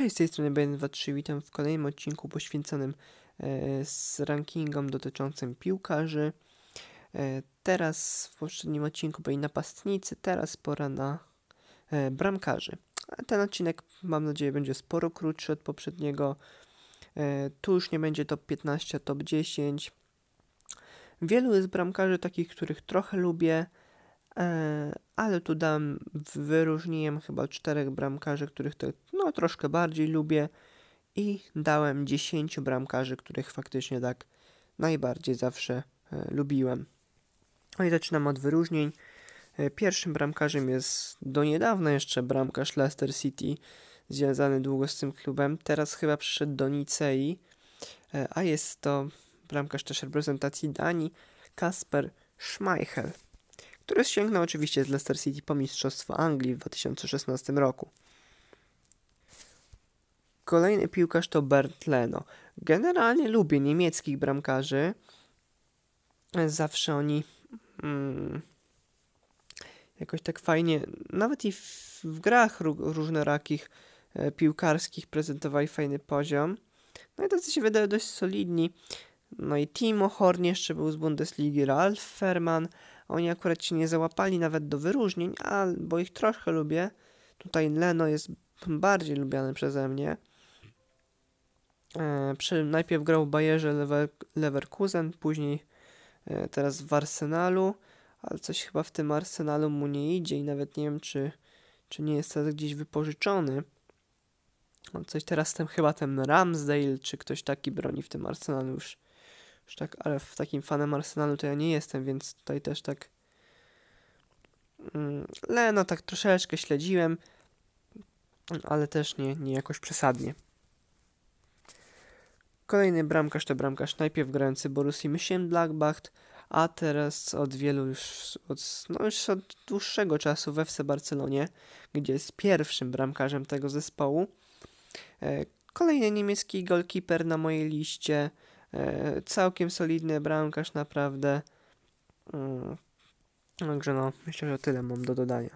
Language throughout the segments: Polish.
Cześć, z tej strony BN23, witam w kolejnym odcinku poświęconym e, z rankingom dotyczącym piłkarzy. E, teraz w poprzednim odcinku byli napastnicy, teraz pora na e, bramkarzy. A ten odcinek mam nadzieję będzie sporo krótszy od poprzedniego. E, tu już nie będzie top 15, top 10. Wielu jest bramkarzy takich, których trochę lubię, e, ale tu dam, wyróżniłem chyba czterech bramkarzy, których te, tak, no, troszkę bardziej lubię i dałem dziesięciu bramkarzy, których faktycznie tak najbardziej zawsze e, lubiłem. No i zaczynam od wyróżnień. E, pierwszym bramkarzem jest do niedawna jeszcze bramkarz Leicester City, związany długo z tym klubem. Teraz chyba przyszedł do Nicei, e, a jest to bramkarz też reprezentacji Danii, Kasper Schmeichel który sięgnął oczywiście z Leicester City po Mistrzostwo Anglii w 2016 roku. Kolejny piłkarz to Bernd Leno. Generalnie lubię niemieckich bramkarzy. Zawsze oni mm, jakoś tak fajnie, nawet i w, w grach różnorakich e, piłkarskich prezentowali fajny poziom. No i tacy się wydają dość solidni. No i Timo Horn jeszcze był z Bundesligi, Ralf Ferman, oni akurat się nie załapali nawet do wyróżnień, a, bo ich troszkę lubię. Tutaj Leno jest bardziej lubiany przeze mnie. E, przy, najpierw grał w Bayerze Lever, Leverkusen, później e, teraz w Arsenalu, ale coś chyba w tym Arsenalu mu nie idzie i nawet nie wiem, czy, czy nie jest teraz gdzieś wypożyczony. Coś teraz tam chyba ten Ramsdale, czy ktoś taki broni w tym Arsenalu już tak, ale w takim fanem Arsenalu to ja nie jestem, więc tutaj też tak mm, no tak troszeczkę śledziłem, ale też nie, nie jakoś przesadnie. Kolejny bramkarz to bramkarz najpierw grający Borussii Mönchengladbach, a teraz od wielu już od, no już od dłuższego czasu we FC Barcelonie, gdzie jest pierwszym bramkarzem tego zespołu. E, kolejny niemiecki golkiper na mojej liście E, całkiem solidny bramkarz naprawdę. Mm. Także no, myślę, że tyle mam do dodania.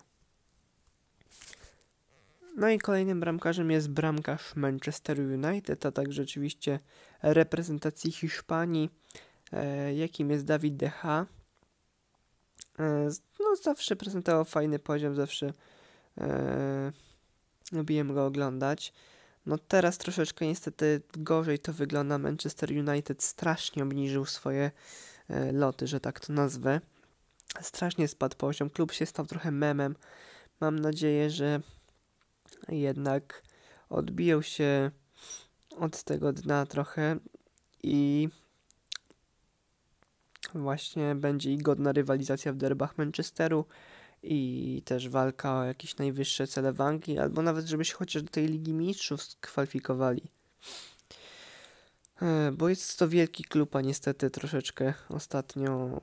No i kolejnym bramkarzem jest bramkarz Manchester United, a także oczywiście reprezentacji Hiszpanii, e, jakim jest David De Gea. E, no, zawsze prezentował fajny poziom, zawsze lubiłem go oglądać. No teraz troszeczkę niestety gorzej to wygląda. Manchester United strasznie obniżył swoje e, loty, że tak to nazwę. Strasznie spadł poziom. Klub się stał trochę memem. Mam nadzieję, że jednak odbiją się od tego dna trochę i właśnie będzie i godna rywalizacja w derbach Manchesteru i też walka o jakieś najwyższe cele w Anglii, albo nawet żeby się chociaż do tej Ligi Mistrzów skwalifikowali. E, bo jest to wielki klub, a niestety troszeczkę ostatnio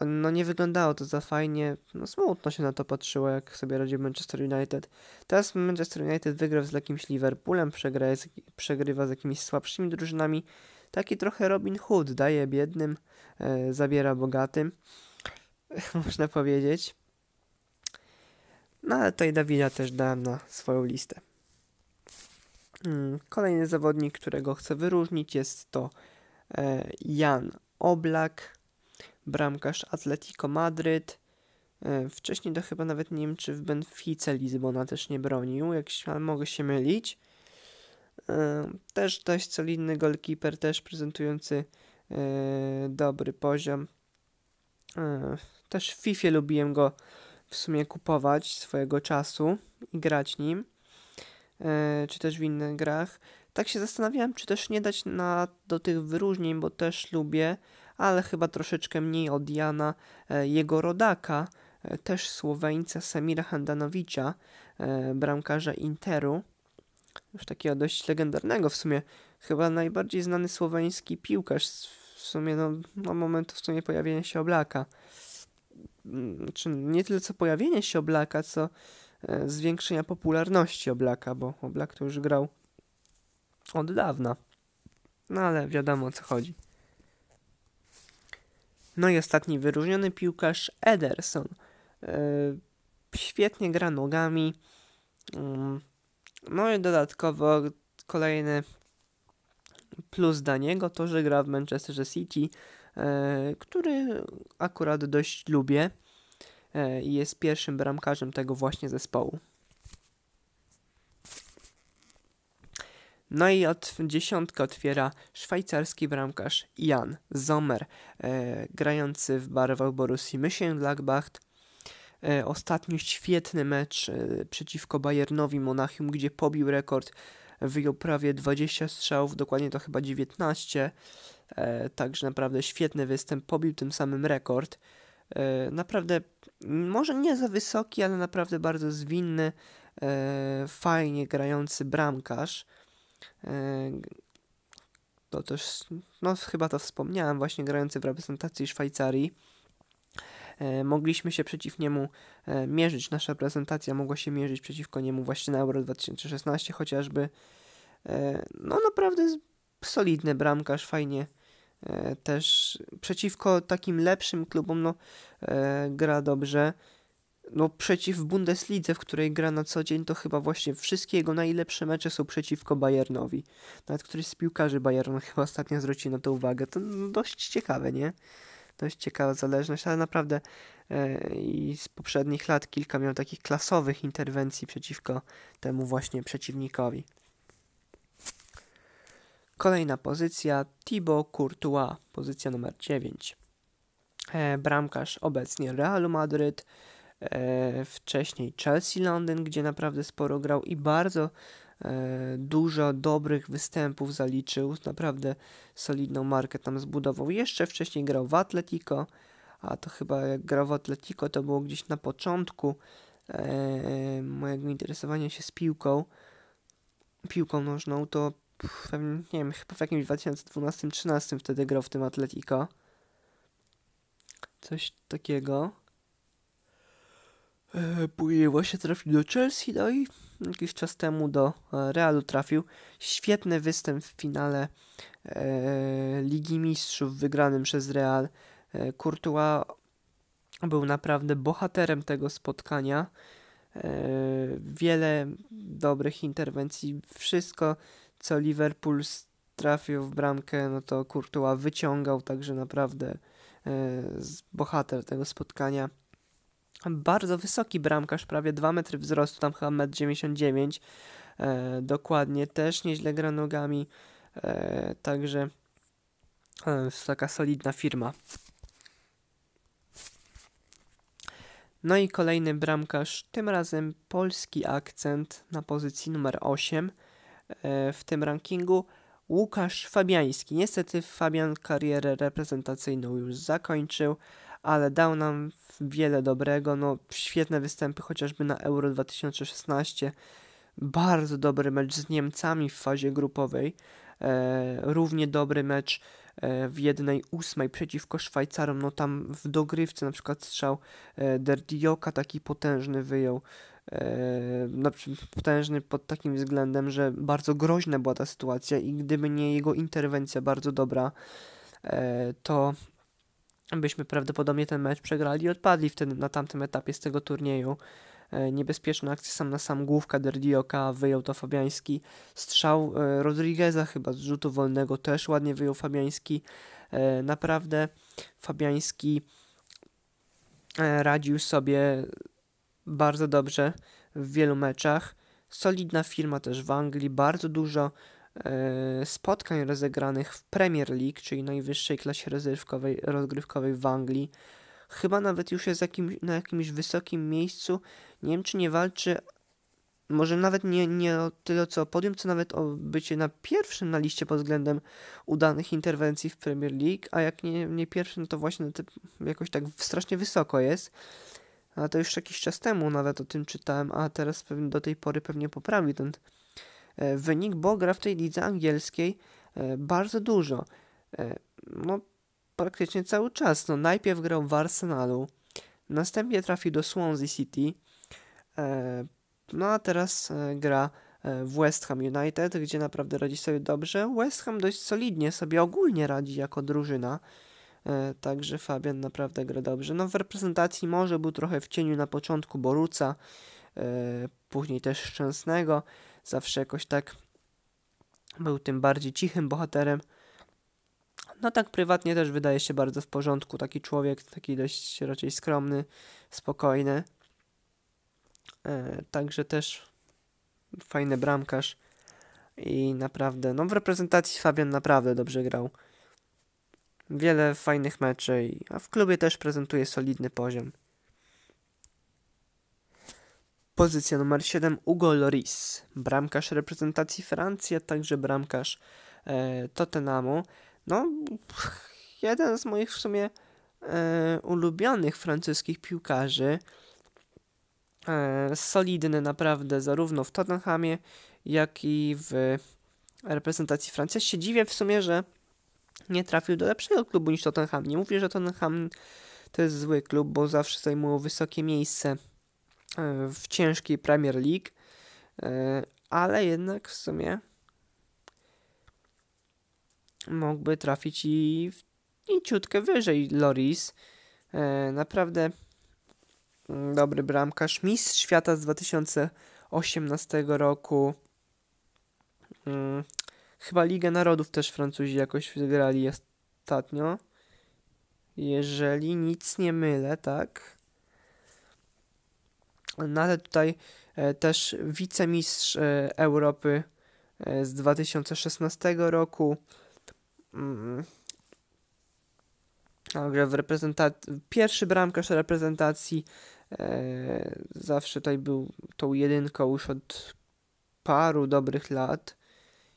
mm, no nie wyglądało to za fajnie. No smutno się na to patrzyło, jak sobie radził Manchester United. Teraz Manchester United wygrał z jakimś Liverpoolem, przegrywa z, przegrywa z jakimiś słabszymi drużynami. Taki trochę Robin Hood, daje biednym, e, zabiera bogatym, można powiedzieć. No ale tutaj Dawida też dałem na swoją listę. Mm, kolejny zawodnik, którego chcę wyróżnić jest to e, Jan Oblak, bramkarz Atletico Madryt. E, wcześniej to chyba nawet nie wiem, czy w Benfice Lizbona też nie bronił, jakś ale mogę się mylić. E, też dość solidny goalkeeper, też prezentujący dobry poziom. Też w FIFA lubiłem go w sumie kupować swojego czasu i grać nim, e, czy też w innych grach. Tak się zastanawiałem, czy też nie dać na, do tych wyróżnień, bo też lubię, ale chyba troszeczkę mniej od Jana, e, jego rodaka, e, też Słoweńca Samira Handanowicza, bramkarza Interu, już takiego dość legendarnego w sumie, chyba najbardziej znany słoweński piłkarz w sumie, no, na momentu w sumie pojawienia się Oblaka. Mm, czy nie tyle co pojawienie się Oblaka, co e, zwiększenia popularności Oblaka, bo Oblak to już grał od dawna. No ale wiadomo o co chodzi. No i ostatni wyróżniony piłkarz Ederson. E, świetnie gra nogami. Mm, no i dodatkowo kolejny plus dla niego to, że gra w Manchester City E, który akurat dość lubię e, i jest pierwszym bramkarzem tego właśnie zespołu. No i od dziesiątkę otwiera szwajcarski bramkarz Jan Sommer, e, grający w barwach Borussii Mönchengladbach. E, ostatnio świetny mecz e, przeciwko Bayernowi Monachium, gdzie pobił rekord, wyjął prawie 20 strzałów, dokładnie to chyba 19. E, także naprawdę świetny występ, pobił tym samym rekord. E, naprawdę, może nie za wysoki, ale naprawdę bardzo zwinny, e, fajnie grający bramkarz. To też, no chyba to wspomniałem, właśnie grający w reprezentacji Szwajcarii. Mogliśmy się przeciw niemu mierzyć, nasza reprezentacja mogła się mierzyć przeciwko niemu właśnie na Euro 2016 chociażby. No naprawdę solidny bramkarz, fajnie E, też przeciwko takim lepszym klubom no, e, gra dobrze. No przeciw Bundeslidze, w której gra na co dzień, to chyba właśnie wszystkie jego najlepsze mecze są przeciwko Bayernowi. Nawet któryś z piłkarzy Bayernu chyba ostatnio zwrócił na to uwagę. To no, dość ciekawe, nie? Dość ciekawa zależność, ale naprawdę e, i z poprzednich lat kilka miał takich klasowych interwencji przeciwko temu właśnie przeciwnikowi. Kolejna pozycja Thibaut Courtois, pozycja numer 9. E, bramkarz obecnie Realu Madryt, e, wcześniej Chelsea Londyn, gdzie naprawdę sporo grał i bardzo e, dużo dobrych występów zaliczył, naprawdę solidną markę tam zbudował. Jeszcze wcześniej grał w Atletico, a to chyba jak grał w Atletico to było gdzieś na początku mojego interesowania się z piłką, piłką nożną, to pewnie, nie wiem, chyba w jakimś 2012 2013 wtedy grał w tym Atletico. Coś takiego. E, później właśnie trafił do Chelsea, no i jakiś czas temu do e, Realu trafił. Świetny występ w finale e, Ligi Mistrzów wygranym przez Real. Courtois był naprawdę bohaterem tego spotkania. Wiele dobrych interwencji, wszystko co Liverpool trafił w bramkę, no to Courtois wyciągał, także naprawdę e, bohater tego spotkania. Bardzo wysoki bramkarz, prawie 2 metry wzrostu, tam chyba 1,99 e, dokładnie, też nieźle gra nogami, e, także e, taka solidna firma. No i kolejny bramkarz, tym razem polski akcent na pozycji numer 8. E, w tym rankingu Łukasz Fabiański. Niestety Fabian karierę reprezentacyjną już zakończył, ale dał nam wiele dobrego. No, świetne występy chociażby na Euro 2016. Bardzo dobry mecz z Niemcami w fazie grupowej. E, równie dobry mecz e, w jednej ósmej przeciwko Szwajcarom. No tam w dogrywce na przykład strzał e, Derdioka taki potężny wyjął E, potężny pod takim względem, że bardzo groźna była ta sytuacja i gdyby nie jego interwencja bardzo dobra, e, to byśmy prawdopodobnie ten mecz przegrali i odpadli wtedy na tamtym etapie z tego turnieju. E, niebezpieczna akcja sam na sam główka Derdioka, wyjął to Fabiański. Strzał Rodrígueza chyba z rzutu wolnego też ładnie wyjął Fabiański. Naprawdę Fabiański radził sobie bardzo dobrze w wielu meczach. Solidna firma też w Anglii, bardzo dużo e, spotkań rozegranych w Premier League, czyli najwyższej klasie rozgrywkowej, rozgrywkowej w Anglii. Chyba nawet już jest na jakimś wysokim miejscu. Nie wiem, czy nie walczy, może nawet nie, nie o tyle co o podium, co nawet o bycie na pierwszym na liście pod względem udanych interwencji w Premier League, a jak nie, nie pierwszym, to właśnie jakoś tak strasznie wysoko jest ale to już jakiś czas temu nawet o tym czytałem, a teraz pewnie do tej pory pewnie poprawi ten e, wynik, bo gra w tej lidze angielskiej e, bardzo dużo. E, no, praktycznie cały czas. No, najpierw grał w Arsenalu, następnie trafił do Swansea City, no a teraz gra w West Ham United, gdzie naprawdę radzi sobie dobrze. West Ham dość solidnie sobie ogólnie radzi jako drużyna. E, także Fabian naprawdę gra dobrze. No w reprezentacji może był trochę w cieniu na początku Boruca, e, później też Szczęsnego. Zawsze jakoś tak był tym bardziej cichym bohaterem. No tak prywatnie też wydaje się bardzo w porządku. Taki człowiek, taki dość raczej skromny, spokojny. E, także też fajny bramkarz. I naprawdę, no w reprezentacji Fabian naprawdę dobrze grał wiele fajnych meczy, a w klubie też prezentuje solidny poziom. Pozycja numer 7 Hugo Loris, bramkarz reprezentacji Francji, a także bramkarz e, Tottenhamu. No, jeden z moich w sumie e, ulubionych francuskich piłkarzy. E, solidny naprawdę zarówno w Tottenhamie, jak i w reprezentacji Francji. Ja się dziwię w sumie, że nie trafił do lepszego klubu niż Tottenham. Nie mówię, że Tottenham to jest zły klub, bo zawsze zajmuje wysokie miejsce e, w ciężkiej Premier League, e, ale jednak w sumie mógłby trafić i, i ciutkę wyżej Loris. E, naprawdę dobry bramkarz, mistrz świata z 2018 roku. Mm, Chyba Ligę Narodów też Francuzi jakoś wygrali ostatnio. Jeżeli nic nie mylę, tak? No tutaj e, też wicemistrz e, Europy e, z 2016 roku. Mm. Także w reprezentacji, pierwszy bramkarz reprezentacji e, zawsze tutaj był tą jedynką już od paru dobrych lat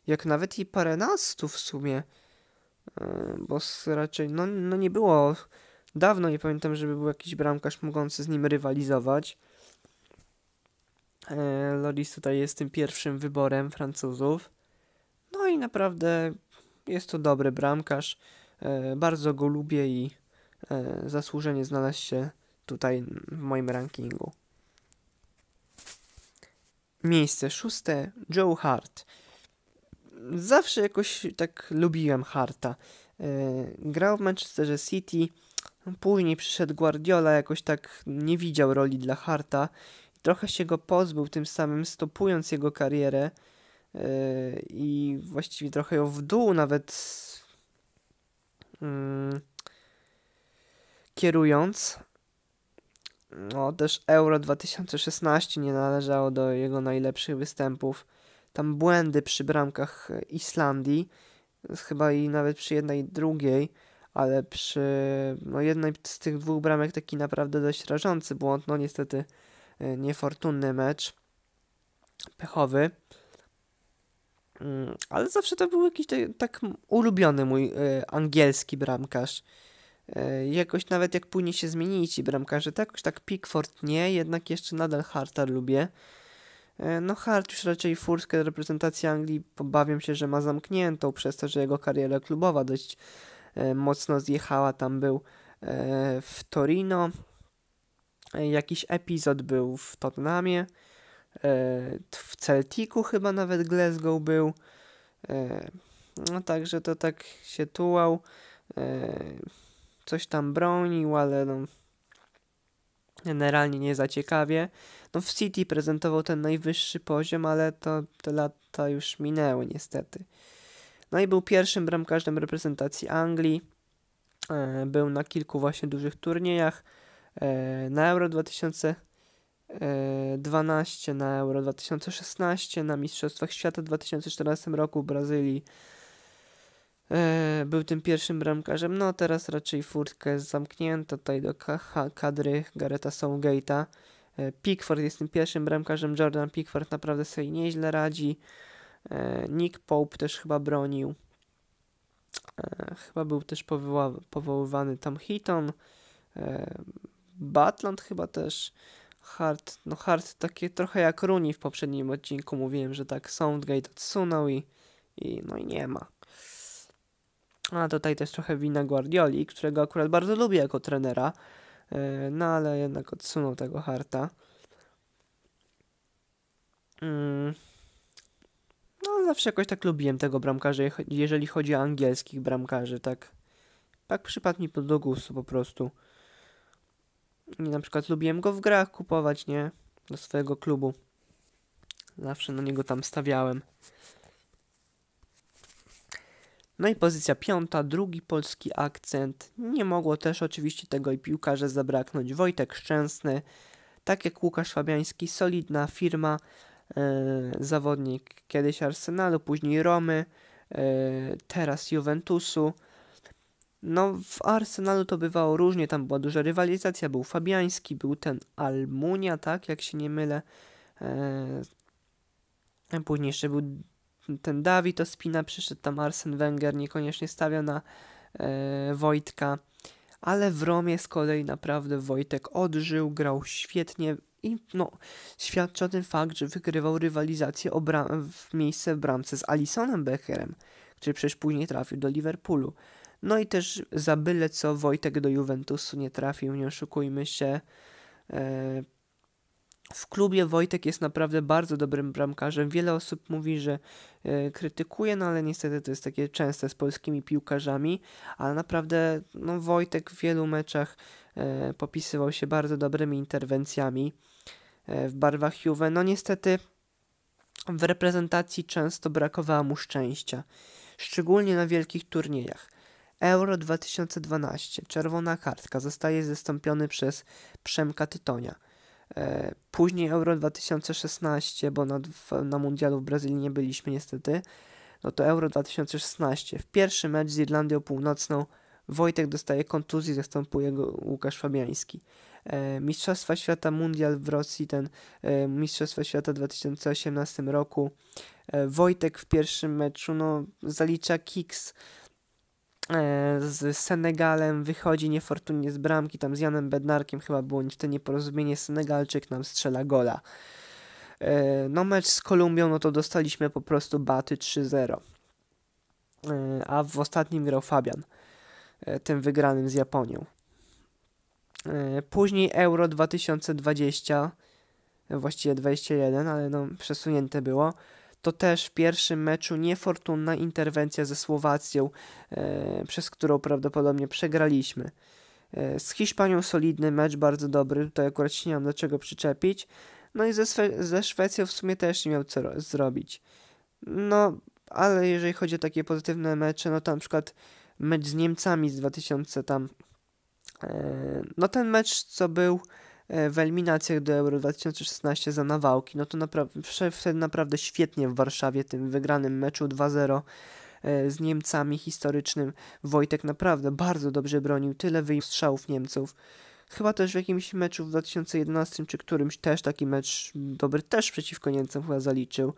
jak nawet i paręnastu w sumie. E, bo raczej, no, no nie było dawno, nie pamiętam, żeby był jakiś bramkarz mogący z nim rywalizować. E, Loris tutaj jest tym pierwszym wyborem Francuzów. No i naprawdę jest to dobry bramkarz. E, bardzo go lubię i zasłużenie znalazł się tutaj w moim rankingu. Miejsce szóste Joe Hart zawsze jakoś tak lubiłem Harta. E, grał w Manchesterze City, no, później przyszedł Guardiola, jakoś tak nie widział roli dla Harta. Trochę się go pozbył, tym samym stopując jego karierę e, i właściwie trochę ją w dół nawet mm, kierując. No, też Euro 2016 nie należało do jego najlepszych występów tam błędy przy bramkach Islandii, chyba i nawet przy jednej drugiej, ale przy no, jednej z tych dwóch bramek taki naprawdę dość rażący błąd, no niestety e, niefortunny mecz, pechowy. Mm, ale zawsze to był jakiś tak, tak ulubiony mój e, angielski bramkarz. E, jakoś nawet jak później się zmienili ci bramkarze, to jakoś tak Pickford nie, jednak jeszcze nadal Harta lubię. E, no Hart już raczej furtkę reprezentacji Anglii pobawiam się, że ma zamkniętą przez to, że jego kariera klubowa dość e, mocno zjechała. Tam był e, w Torino, jakiś epizod był w Tottenhamie, w Celtiku chyba nawet Glasgow był. No także to tak się tułał. Coś tam bronił, ale no generalnie nie zaciekawie. ciekawie. No w City prezentował ten najwyższy poziom, ale to te lata już minęły niestety. No i był pierwszym bramkarzem reprezentacji Anglii. E, był na kilku właśnie dużych turniejach. E, na Euro 2012, e, na Euro 2016, na Mistrzostwach Świata w 2014 roku w Brazylii. Był tym pierwszym bramkarzem. No teraz raczej furtka jest zamknięta tutaj do kadry Gareta Southgate'a. E, Pickford jest tym pierwszym bramkarzem. Jordan Pickford naprawdę sobie nieźle radzi. E, Nick Pope też chyba bronił. E, chyba był też powoła- powoływany Tom Heaton. Batland chyba też. Hart, no Hart takie trochę jak Runi w poprzednim odcinku mówiłem, że tak Soundgate odsunął i, i no i nie ma. A tutaj też trochę wina Guardioli, którego akurat bardzo lubię jako trenera. E, no ale jednak odsunął tego Harta. Mm. No zawsze jakoś tak lubiłem tego bramkarza, jeżeli chodzi o angielskich bramkarzy, tak. Tak przypadł mi do gustu po prostu. I na przykład lubiłem go w grach kupować, nie? Do swojego klubu. Zawsze na niego tam stawiałem. No i pozycja piąta, drugi polski akcent. Nie mogło też oczywiście tego i piłkarze zabraknąć. Wojtek Szczęsny, tak jak Łukasz Fabiański, solidna firma, yy, zawodnik kiedyś Arsenalu, później Romy, yy, teraz Juventusu. No, w Arsenalu to bywało różnie, tam była duża rywalizacja, był Fabiański, był ten Almunia, tak, jak się nie mylę. Yy, później jeszcze był ten Dawid Ospina przyszedł, tam Arsen Wenger niekoniecznie stawia na e, Wojtka, ale w Romie z kolei naprawdę Wojtek odżył, grał świetnie i no, świadczy o tym fakt, że wygrywał rywalizację o bram- w miejsce w bramce z Alisonem Becherem, który przecież później trafił do Liverpoolu. No i też za byle co Wojtek do Juventusu nie trafił, nie oszukujmy się. E, w klubie Wojtek jest naprawdę bardzo dobrym bramkarzem. Wiele osób mówi, że e, krytykuje, no ale niestety to jest takie częste z polskimi piłkarzami, ale naprawdę no, Wojtek w wielu meczach e, popisywał się bardzo dobrymi interwencjami e, w barwach Juve. No niestety w reprezentacji często brakowało mu szczęścia, szczególnie na wielkich turniejach. Euro 2012, czerwona kartka, zostaje zastąpiony przez Przemka Tytonia – E, później Euro 2016, bo na, na mundialu w Brazylii nie byliśmy niestety. No to Euro 2016. W pierwszy mecz z Irlandią Północną Wojtek dostaje kontuzji, zastępuje go Łukasz Fabiański. E, Mistrzostwa Świata Mundial w Rosji, ten e, Mistrzostwa Świata w 2018 roku. Wojtek w pierwszym meczu no, zalicza kicks E, z Senegalem wychodzi niefortunnie z bramki, tam z Janem Bednarkiem chyba było te nieporozumienie, Senegalczyk nam strzela gola. E, no mecz z Kolumbią, no to dostaliśmy po prostu baty 3-0. E, a w ostatnim grał Fabian, tym wygranym z Japonią. Później Euro 2020, właściwie 21, ale no przesunięte było to też w pierwszym meczu niefortunna interwencja ze Słowacją, e, przez którą prawdopodobnie przegraliśmy. E, z Hiszpanią solidny mecz, bardzo dobry, tutaj akurat się nie mam do czego przyczepić. No i ze, Swe- ze Szwecją w sumie też nie miał co ro- zrobić. No, ale jeżeli chodzi o takie pozytywne mecze, no to na przykład mecz z Niemcami z 2000 tam... E, no ten mecz, co był E, w eliminacjach do Euro 2016 za nawałki, no to naprawdę, wtedy naprawdę świetnie w Warszawie, tym wygranym meczu 2-0 e, z Niemcami historycznym. Wojtek naprawdę bardzo dobrze bronił, tyle wystrzałów Niemców. Chyba też w jakimś meczu w 2011 czy którymś też taki mecz dobry też przeciwko Niemcom chyba zaliczył.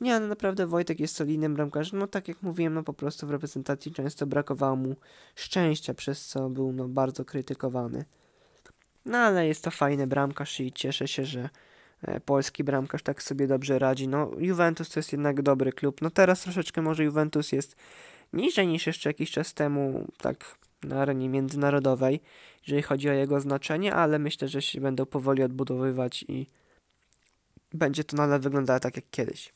Nie, ale naprawdę Wojtek jest solidnym bramkarzem. No tak jak mówiłem, no po prostu w reprezentacji często brakowało mu szczęścia, przez co był no bardzo krytykowany. No ale jest to fajny bramkarz i cieszę się, że e, polski bramkarz tak sobie dobrze radzi. No Juventus to jest jednak dobry klub. No teraz troszeczkę może Juventus jest niżej niż jeszcze jakiś czas temu, tak na arenie międzynarodowej, jeżeli chodzi o jego znaczenie, ale myślę, że się będą powoli odbudowywać i będzie to nadal wyglądało tak jak kiedyś.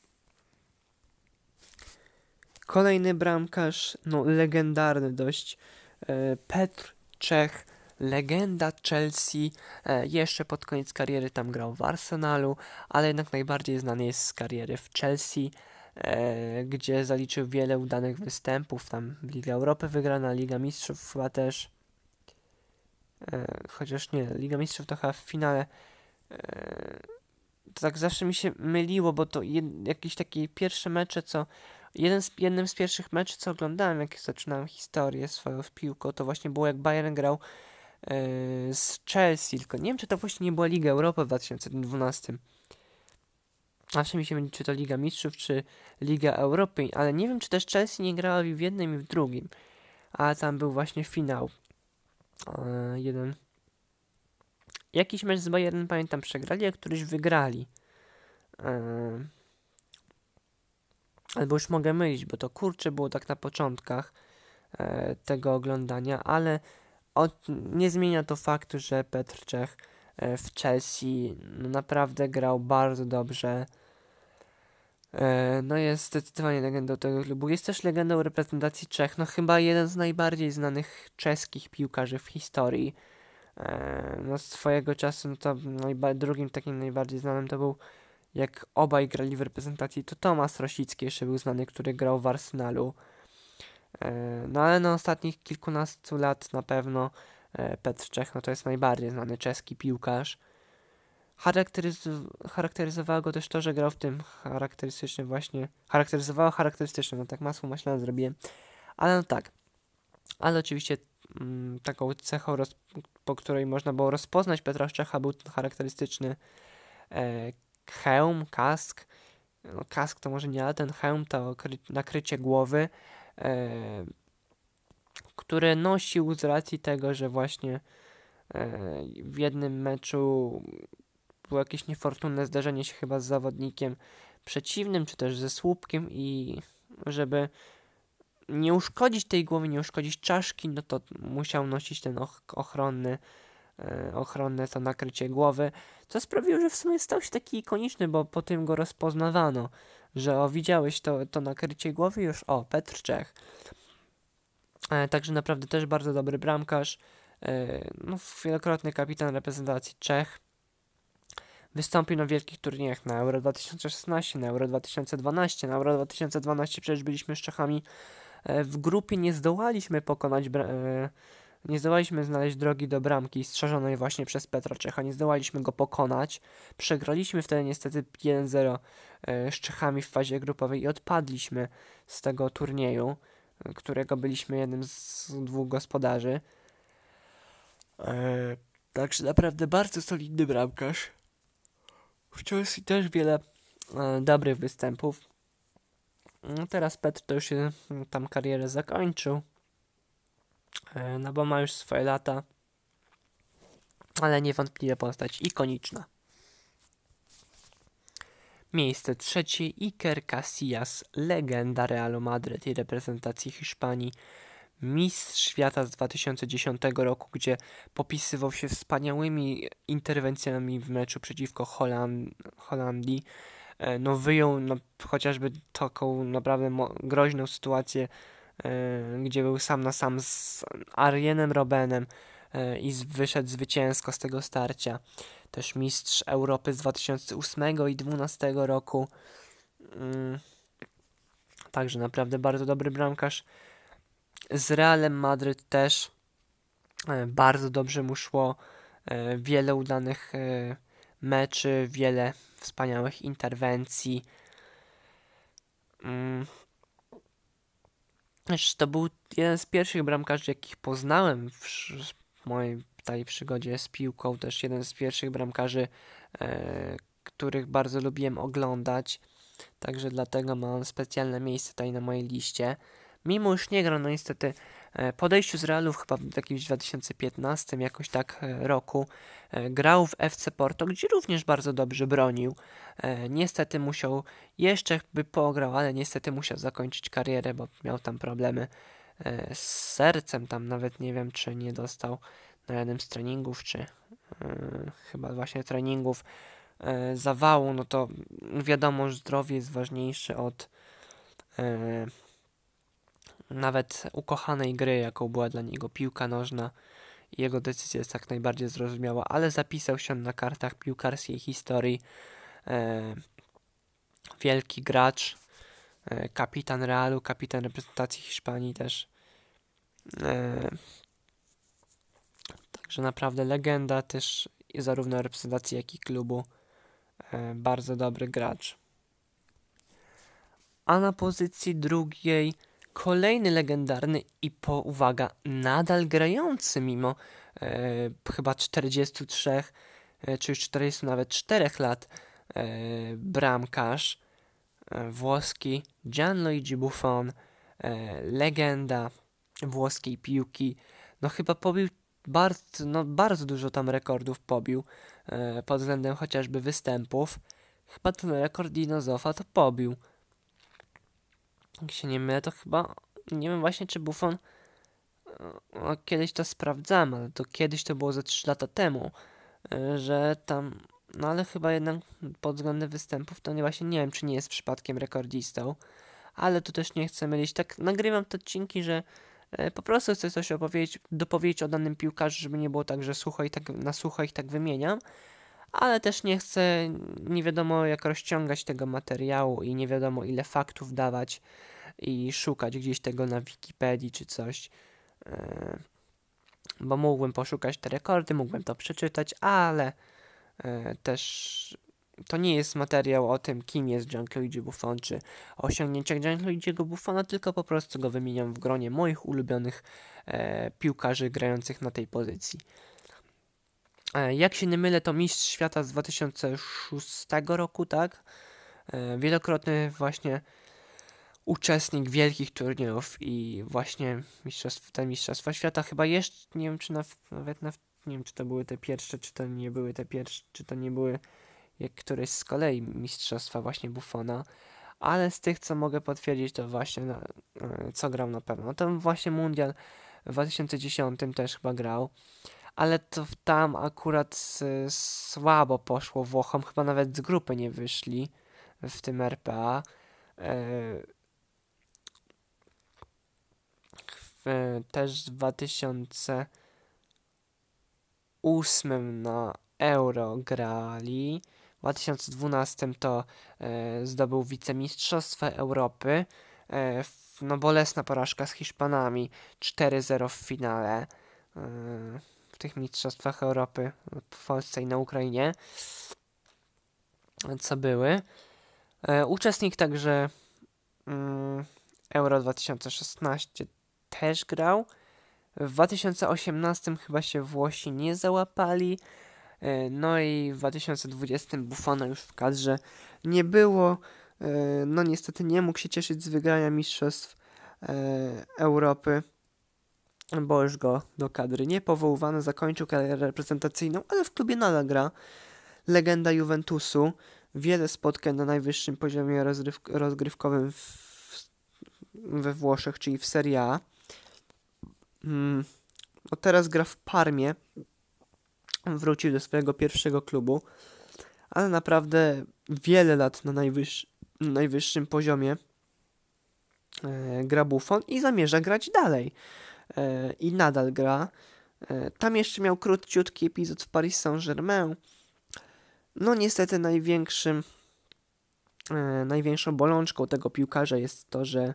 Kolejny bramkarz, no legendarny dość, e, Petr Czech legenda Chelsea. E, jeszcze pod koniec kariery tam grał w Arsenalu, ale jednak najbardziej znany jest z kariery w Chelsea, e, gdzie zaliczył wiele udanych występów. Tam Liga Europy wygrana, Liga Mistrzów chyba też. E, chociaż nie, Liga Mistrzów to chyba w finale to tak zawsze mi się myliło, bo to jed, jakieś takie pierwsze mecze, co jeden z, jednym z pierwszych meczy, co oglądałem, jak zaczynałem historię swoją w piłku, to właśnie było jak Bayern grał E, z Chelsea, tylko nie wiem, czy to właśnie nie była Liga Europy w 2012. Zawsze mi się będzie, czy to Liga Mistrzów, czy Liga Europy, ale nie wiem, czy też Chelsea nie grała w jednym i w drugim. A tam był właśnie finał. Eee, jeden. Jakiś mecz z Bayernem, pamiętam, przegrali, a któryś wygrali. Eee, albo już mogę mylić, bo to kurczę było tak na początkach eee, tego oglądania, ale od, nie zmienia to faktu, że Petr Czech e, w Chelsea no naprawdę grał bardzo dobrze. E, no jest zdecydowanie legendą tego klubu. Jest też legendą reprezentacji Czech. No chyba jeden z najbardziej znanych czeskich piłkarzy w historii. E, no swojego czasu no to najba- drugim takim najbardziej znanym to był jak obaj grali w reprezentacji to Tomasz Rosicki jeszcze był znany, który grał w Arsenalu. E, no ale na ostatnich kilkunastu lat na pewno e, Petr Czech no to jest najbardziej znany czeski piłkarz. Charakteryz- charakteryzowało go też to, że grał w tym charakterystycznym właśnie, charakteryzowało charakterystycznym, no tak masło maślane zrobiłem, ale no tak, ale oczywiście mm, taką cechą, roz- po której można było rozpoznać Petra Szczecha był ten charakterystyczny e, hełm, kask, no, kask to może nie, ale ten hełm to kry- nakrycie głowy, E, które nosił z racji tego, że właśnie e, w jednym meczu było jakieś niefortunne zdarzenie się chyba z zawodnikiem przeciwnym, czy też ze słupkiem i żeby nie uszkodzić tej głowy, nie uszkodzić czaszki, no to musiał nosić ten ochronny, e, ochronne to nakrycie głowy, co sprawiło, że w sumie stał się taki ikoniczny, bo po tym go rozpoznawano że o, widziałeś to, to nakrycie głowy już, o, Petr Czech. E, także naprawdę też bardzo dobry bramkarz, e, no, wielokrotny kapitan reprezentacji Czech. Wystąpił na wielkich turniejach na Euro 2016, na Euro 2012. Na Euro 2012 przecież byliśmy z Czechami. E, w grupie nie zdołaliśmy pokonać e, nie zdołaliśmy znaleźć drogi do bramki strzeżonej właśnie przez Petra Czecha. Nie zdołaliśmy go pokonać. Przegraliśmy wtedy niestety 1-0 e, z Czechami w fazie grupowej i odpadliśmy z tego turnieju, e, którego byliśmy jednym z dwóch gospodarzy. Eee, także naprawdę bardzo solidny bramkarz. W Chelsea też wiele e, dobrych występów. No teraz Petr to już się tam karierę zakończył. E, no bo ma już swoje lata, ale niewątpliwie postać ikoniczna. Miejsce trzecie Iker Casillas, legenda Realu Madryt i reprezentacji Hiszpanii. Mistrz świata z 2010 roku, gdzie popisywał się wspaniałymi interwencjami w meczu przeciwko Holand Holandii. E, no wyjął no, chociażby taką naprawdę groźną sytuację E, gdzie był sam na sam z Arienem Robenem e, i wyszedł zwycięsko z tego starcia. Też mistrz Europy z 2008 i 2012 roku. Mm. Także naprawdę bardzo dobry bramkarz. Z Realem Madryt też e, bardzo dobrze mu szło. Wiele udanych meczy, wiele wspaniałych interwencji. Mm to był jeden z pierwszych bramkarzy, jakich poznałem w, mojej tej przygodzie z piłką. Też jeden z pierwszych bramkarzy, e, których bardzo lubiłem oglądać. Także dlatego ma on specjalne miejsce tutaj na mojej liście. Mimo już nie gra, no niestety E, po odejściu z Realu chyba w jakimś 2015 jakoś tak e, roku e, grał w FC Porto, gdzie również bardzo dobrze bronił. Niestety musiał, jeszcze by pograł, ale niestety musiał zakończyć karierę, bo miał tam problemy z sercem, tam nawet nie wiem czy nie dostał na jednym z treningów, czy chyba właśnie treningów zawału, no to mm, wiadomo, że zdrowie jest ważniejsze od nawet ukochanej gry, jaką była dla niego piłka nożna. Jego decyzja jest jak najbardziej zrozumiała, ale zapisał się na kartach piłkarskiej historii. E, wielki gracz, e, kapitan Realu, kapitan reprezentacji Hiszpanii też. E, także naprawdę legenda też zarówno reprezentacji, jak i klubu. E, bardzo dobry gracz. A na pozycji drugiej Kolejny legendarny i po uwaga, nadal grający mimo e, chyba 43 e, czy już 40 nawet 4 lat e, bramkarz e, włoski Gianluigi Buffon, e, legenda włoskiej piłki. No chyba pobił bardzo, no, bardzo dużo tam rekordów pobił e, pod względem chociażby występów. Chyba ten rekord Dinozofa to pobił jak się nie mylę, to chyba, nie wiem właśnie czy Buffon, e, kiedyś to sprawdzałem, ale to kiedyś to było ze 3 lata temu, e, że tam, no ale chyba jednak pod względem występów to nie właśnie nie wiem, czy nie jest przypadkiem rekordzistą, ale tu też nie chcę mylić, tak nagrywam te odcinki, że e, po prostu chcę coś opowiedzieć, dopowiedzieć o danym piłkarzu, żeby nie było tak, że słuchaj, tak, na słuchaj tak wymieniam, ale też nie chcę nie wiadomo jak rozciągać tego materiału i nie wiadomo ile faktów dawać i szukać gdzieś tego na Wikipedii czy coś. E, bo mógłbym poszukać te rekordy, mógłbym to przeczytać, ale e, też to nie jest materiał o tym, kim jest Gianluigi Buffon, czy o osiągnięciach Gianluigi'ego Buffona, tylko po prostu go wymieniam w gronie moich ulubionych e, piłkarzy grających na tej pozycji. E, jak się nie mylę, to mistrz świata z 2006 roku, tak? E, wielokrotny właśnie uczestnik wielkich turniejów i właśnie mistrzostw, te mistrzostwa świata chyba jeszcze, nie wiem czy na, nawet na, nie wiem czy to były te pierwsze, czy to nie były te pierwsze, czy to nie były jak któreś z kolei mistrzostwa właśnie Buffona, ale z tych co mogę potwierdzić to właśnie na, e, co grał na pewno, no to właśnie mundial w 2010 też chyba grał, ale to tam akurat y, słabo poszło Włochom, chyba nawet z grupy nie wyszli w tym RPA. E, e, też w 2008 na Euro grali. W 2012 to e, zdobył wicemistrzostwo Europy. No bolesna porażka z Hiszpanami 4-0 w finale w tych mistrzostwach Europy w Polsce i na Ukrainie, co były. E, uczestnik także mm, Euro 2016 też grał. W 2018 chyba się Włosi nie załapali. E, no i w 2020 Buffona już w kadrze nie było. E, no niestety nie mógł się cieszyć z wygrania Mistrzostw Europy bo już go do kadry nie powoływano, zakończył karierę reprezentacyjną, ale w klubie nadal gra. Legenda Juventusu, wiele spotkań na najwyższym poziomie rozryw- rozgrywkowym w, we Włoszech, czyli w Serie A. Mm. teraz gra w Parmie. Wrócił do swojego pierwszego klubu, ale naprawdę wiele lat na najwyższym poziomie e, gra Buffon i zamierza grać dalej. E, i nadal gra. E, tam jeszcze miał króciutki epizod w Paris Saint-Germain. No niestety największym e, największą bolączką tego piłkarza jest to, że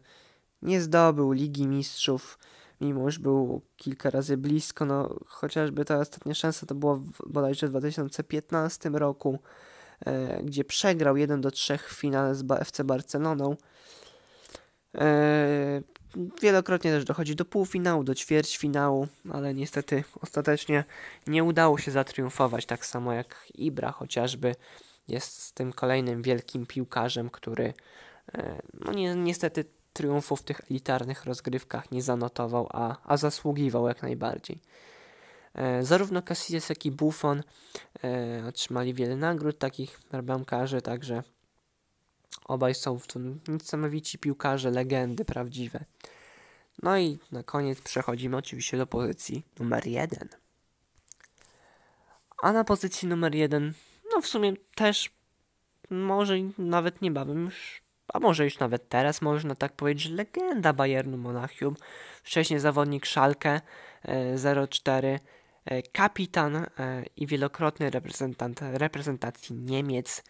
nie zdobył Ligi Mistrzów, mimo że był kilka razy blisko, no chociażby ta ostatnia szansa to było bodajże w 2015 roku, gdzie przegrał 1 do 3 w finale z FC Barceloną. E, wielokrotnie też dochodzi do półfinału, do ćwierćfinału, ale niestety ostatecznie nie udało się zatriumfować, tak samo jak Ibra chociażby jest tym kolejnym wielkim piłkarzem, który e, no ni niestety triumfu w tych elitarnych rozgrywkach nie zanotował, a, a zasługiwał jak najbardziej. E, zarówno Casillas, jak i Buffon e, otrzymali wiele nagród takich bramkarzy, także Obaj są w tym niesamowici piłkarze, legendy prawdziwe. No i na koniec przechodzimy oczywiście do pozycji numer jeden. A na pozycji numer jeden, no w sumie też może nawet niebawem już, a może już nawet teraz można tak powiedzieć, że legenda Bayernu Monachium, wcześniej zawodnik Szalkę 04, e, e, kapitan e, i wielokrotny reprezentant reprezentacji Niemiec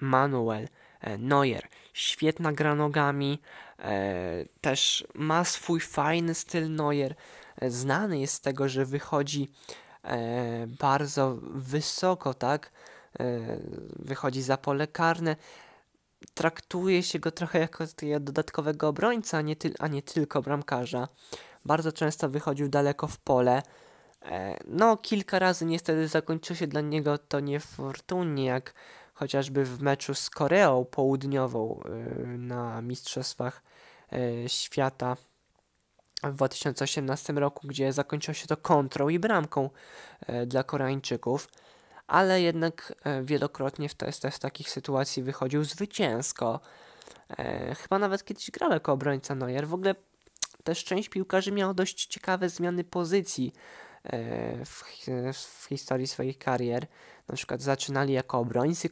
Manuel E, Neuer. Świetna gra nogami, e, też ma swój fajny styl Neuer. E, znany jest z tego, że wychodzi bardzo wysoko, tak? wychodzi za pole karne. Traktuje się go trochę jako dodatkowego obrońca, a nie, ty- a nie tylko bramkarza. Bardzo często wychodził daleko w pole. No, kilka razy niestety zakończyło się dla niego to niefortunnie, jak chociażby w meczu z Koreą Południową y, na Mistrzostwach y, Świata w 2018 roku, gdzie zakończyło się to kontrą i bramką y, dla Koreańczyków, ale jednak wielokrotnie w z takich sytuacji wychodził zwycięsko. E, chyba nawet kiedyś grał jako obrońca Neuer. W ogóle też część piłkarzy miała dość ciekawe zmiany pozycji e, w, w historii swoich karier na przykład zaczynali jako obrońcy,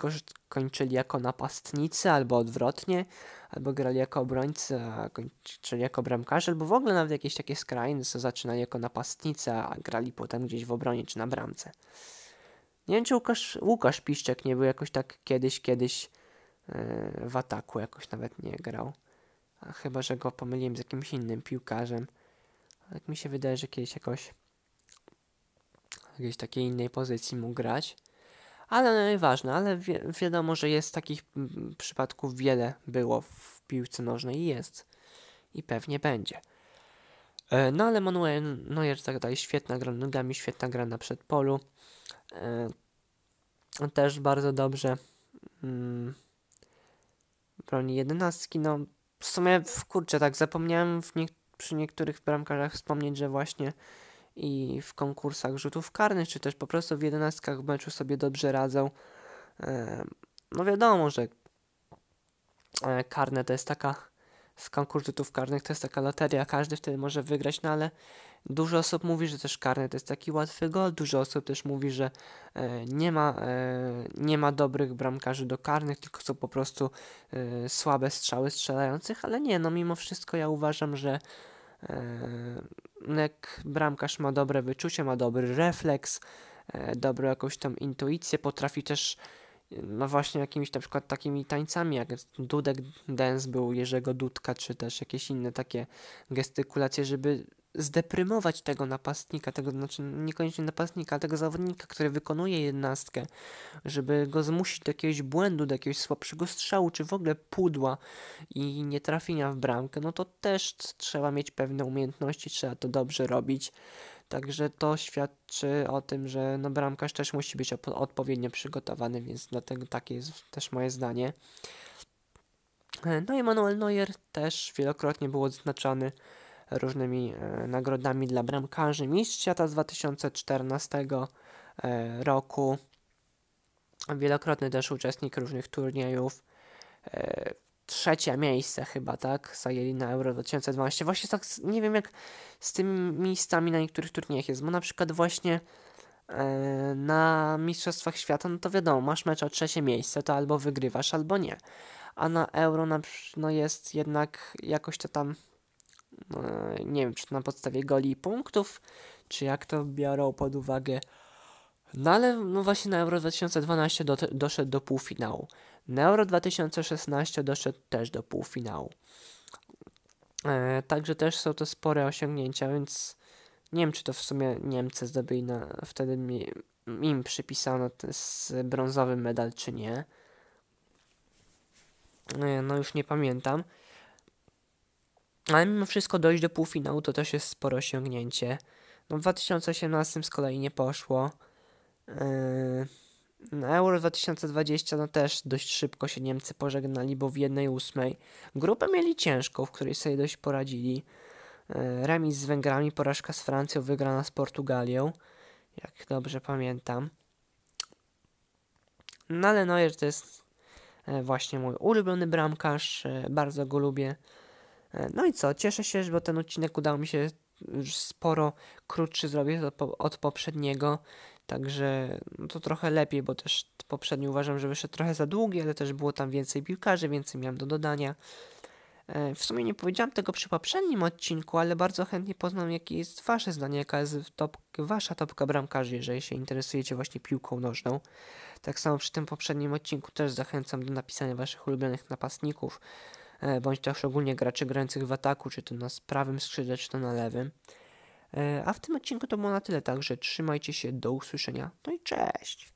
kończyli jako napastnicy, albo odwrotnie, albo grali jako obrońcy, a kończyli jako bramkarze, albo w ogóle nawet jakieś takie skrajne, co zaczynali jako napastnicy, a grali potem gdzieś w obronie czy na bramce. Nie wiem, czy Łukasz, Łukasz Piszczek nie był jakoś tak kiedyś, kiedyś yy, w ataku, jakoś nawet nie grał. A chyba, że go pomyliłem z jakimś innym piłkarzem. Jak mi się wydaje, że kiedyś jakoś w jakiejś takiej innej pozycji mógł grać ale ważne, ale wi wiadomo, że jest takich mm, przypadków wiele było w piłce nożnej i jest i pewnie będzie. E, no ale Manuel Neuer tak dalej, świetna gra nogami, świetna gra na przedpolu. E, też bardzo dobrze mm, broni jedenastki. No w sumie, kurczę, tak zapomniałem w nie przy niektórych bramkarzach wspomnieć, że właśnie i w konkursach rzutów karnych, czy też po prostu w jedenastkach w meczu sobie dobrze radzą. E, no wiadomo, że e, karne to jest taka, z konkurs rzutów karnych to jest taka loteria, każdy wtedy może wygrać, no ale dużo osób mówi, że też karne to jest taki łatwy gol, dużo osób też mówi, że e, nie ma, nie ma dobrych bramkarzy do karnych, tylko są po prostu słabe strzały strzelających, ale nie, no mimo wszystko ja uważam, że E, nek bramkarz ma dobre wyczucie, ma dobry refleks, e, dobrą jakąś tam intuicję, potrafi też no właśnie jakimiś na przykład takimi tańcami, jak Dudek Dance był Jerzego Dudka, czy też jakieś inne takie gestykulacje, żeby zdeprymować tego napastnika, tego znaczy niekoniecznie napastnika, tego zawodnika, który wykonuje jednostkę, żeby go zmusić do jakiegoś błędu, do jakiegoś słabszego strzału, czy w ogóle pudła i nie trafienia w bramkę, no to też trzeba mieć pewne umiejętności, trzeba to dobrze robić. Także to świadczy o tym, że no bramkarz też musi być odpowiednio przygotowany, więc dlatego takie jest też moje zdanie. E, no i Manuel Neuer też wielokrotnie był odznaczany różnymi e, nagrodami dla bramkarzy. Mistrz świata z 2014 e, roku, wielokrotny też uczestnik różnych turniejów. E, trzecie miejsce chyba, tak? Zajęli na Euro 2012. Właśnie tak, nie wiem jak z tymi miejscami na niektórych turniejach jest, bo na przykład właśnie na Mistrzostwach Świata, no to wiadomo, masz mecz o trzecie miejsce, to albo wygrywasz, albo nie. A na Euro na, no jest jednak jakoś to tam E, nie wiem, czy na podstawie goli i punktów, czy jak to biorą pod uwagę. No ale no właśnie na Euro 2012 do, doszedł do półfinału. Na Euro 2016 doszedł też do półfinału. E, także też są to spore osiągnięcia, więc nie wiem, czy to w sumie Niemcy zdobyli na, wtedy mi, im przypisano z brązowy medal, czy nie. E, no już nie pamiętam. Ale mimo wszystko dojść do półfinału to też jest sporo osiągnięcie. No w 2018 z kolei nie poszło. Yy, Na no, Euro 2020 no też dość szybko się Niemcy pożegnali, bo w 1-8 grupę mieli ciężką, w której sobie dość poradzili. Yy, remis z Węgrami, porażka z Francją, wygrana z Portugalią, jak dobrze pamiętam. No ale Neuer to jest e, właśnie mój ulubiony bramkarz, e, bardzo go lubię. E, no i co, cieszę się, bo ten odcinek udało mi się sporo krótszy zrobić od, od poprzedniego. Także no to trochę lepiej, bo też poprzednio uważam, że wyszedł trochę za długi, ale też było tam więcej piłkarzy, więcej miałem do dodania. E, w sumie nie powiedziałam tego przy poprzednim odcinku, ale bardzo chętnie poznam, jakie jest Wasze zdanie, jaka jest top, Wasza topka bramkarzy, jeżeli się interesujecie właśnie piłką nożną. Tak samo przy tym poprzednim odcinku też zachęcam do napisania Waszych ulubionych napastników. E, bądź też ogólnie graczy grających w ataku, czy to na prawym skrzydle, czy to na lewym. E, a w tym odcinku to było na tyle, także trzymajcie się, do usłyszenia, no i cześć!